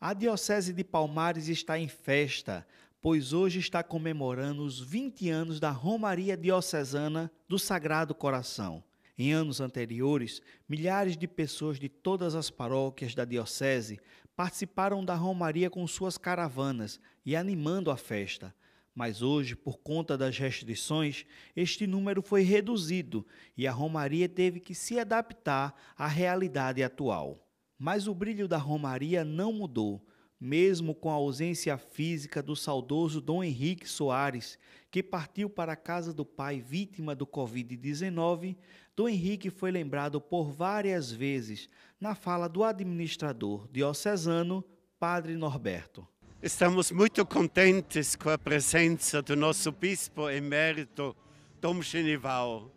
A Diocese de Palmares está em festa, pois hoje está comemorando os 20 anos da Romaria Diocesana do Sagrado Coração. Em anos anteriores, milhares de pessoas de todas as paróquias da Diocese participaram da Romaria com suas caravanas e animando a festa. Mas hoje, por conta das restrições, este número foi reduzido e a Romaria teve que se adaptar à realidade atual. Mas o brilho da Romaria não mudou, mesmo com a ausência física do saudoso Dom Henrique Soares, que partiu para a casa do pai vítima do Covid-19, Dom Henrique foi lembrado por várias vezes na fala do administrador diocesano, Padre Norberto. Estamos muito contentes com a presença do nosso bispo emérito, Dom Genival.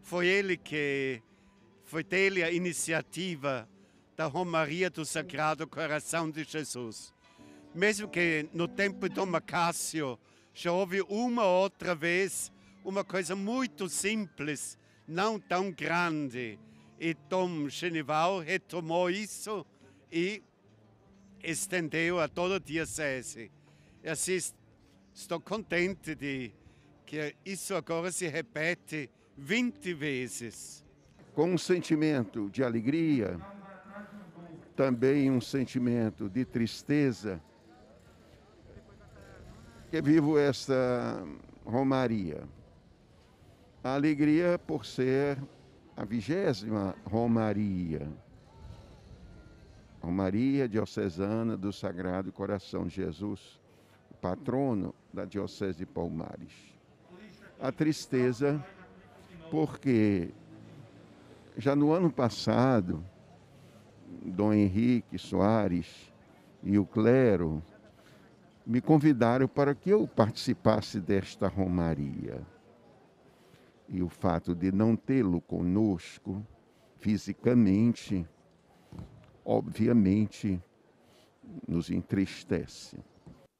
Foi ele que foi dele a iniciativa da Romaria do Sagrado Coração de Jesus. Mesmo que no tempo de Macácio já houve uma outra vez uma coisa muito simples, não tão grande. E Tom Genival retomou isso e estendeu a toda a diocese. E assim, estou contente de que isso agora se repete 20 vezes. Com um sentimento de alegria, também um sentimento de tristeza que vivo esta Romaria. A alegria por ser a vigésima Romaria. Romaria Diocesana do Sagrado Coração de Jesus, patrono da Diocese de Palmares. A tristeza, porque já no ano passado, Dom Henrique Soares e o clero me convidaram para que eu participasse desta romaria. E o fato de não tê-lo conosco fisicamente, obviamente, nos entristece.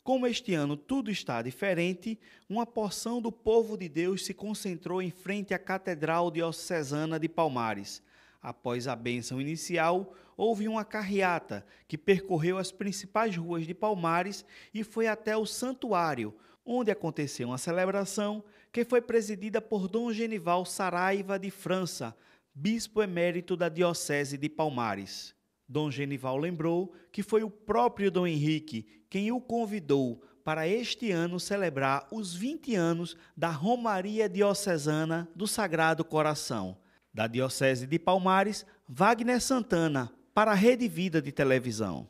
Como este ano tudo está diferente, uma porção do povo de Deus se concentrou em frente à Catedral Diocesana de Palmares, Após a bênção inicial, houve uma carreata que percorreu as principais ruas de Palmares e foi até o santuário, onde aconteceu uma celebração que foi presidida por Dom Genival Saraiva de França, bispo emérito da Diocese de Palmares. Dom Genival lembrou que foi o próprio Dom Henrique quem o convidou para este ano celebrar os 20 anos da Romaria Diocesana do Sagrado Coração. Da Diocese de Palmares, Wagner Santana, para a Rede Vida de Televisão.